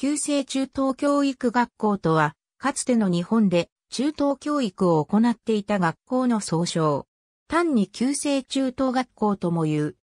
旧制中等教育学校とは、かつての日本で中等教育を行っていた学校の総称。単に旧制中等学校とも言う。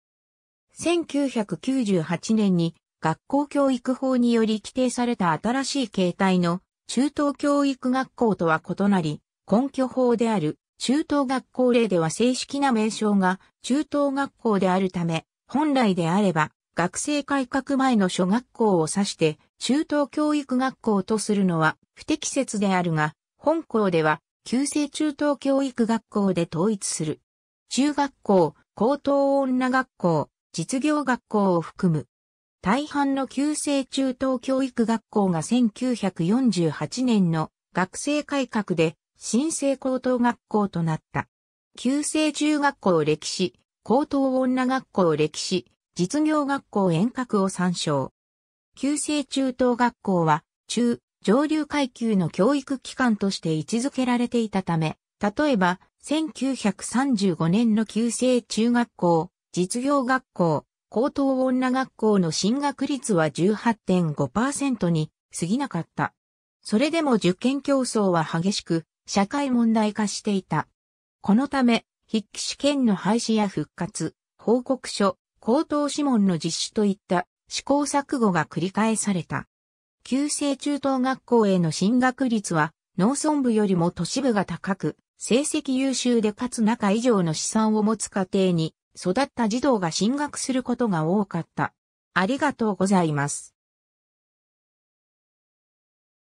1998年に学校教育法により規定された新しい形態の中等教育学校とは異なり、根拠法である中等学校例では正式な名称が中等学校であるため、本来であれば学生改革前の小学校を指して、中等教育学校とするのは不適切であるが、本校では、旧制中等教育学校で統一する。中学校、高等女学校、実業学校を含む。大半の旧制中等教育学校が1948年の学生改革で新生高等学校となった。旧制中学校歴史、高等女学校歴史、実業学校遠隔を参照。旧制中等学校は、中、上流階級の教育機関として位置づけられていたため、例えば、1935年の旧制中学校、実業学校、高等女学校の進学率は18.5%に過ぎなかった。それでも受験競争は激しく、社会問題化していた。このため、筆記試験の廃止や復活、報告書、口頭諮問の実施といった試行錯誤が繰り返された。旧制中等学校への進学率は農村部よりも都市部が高く、成績優秀でかつ中以上の資産を持つ家庭に育った児童が進学することが多かった。ありがとうございます。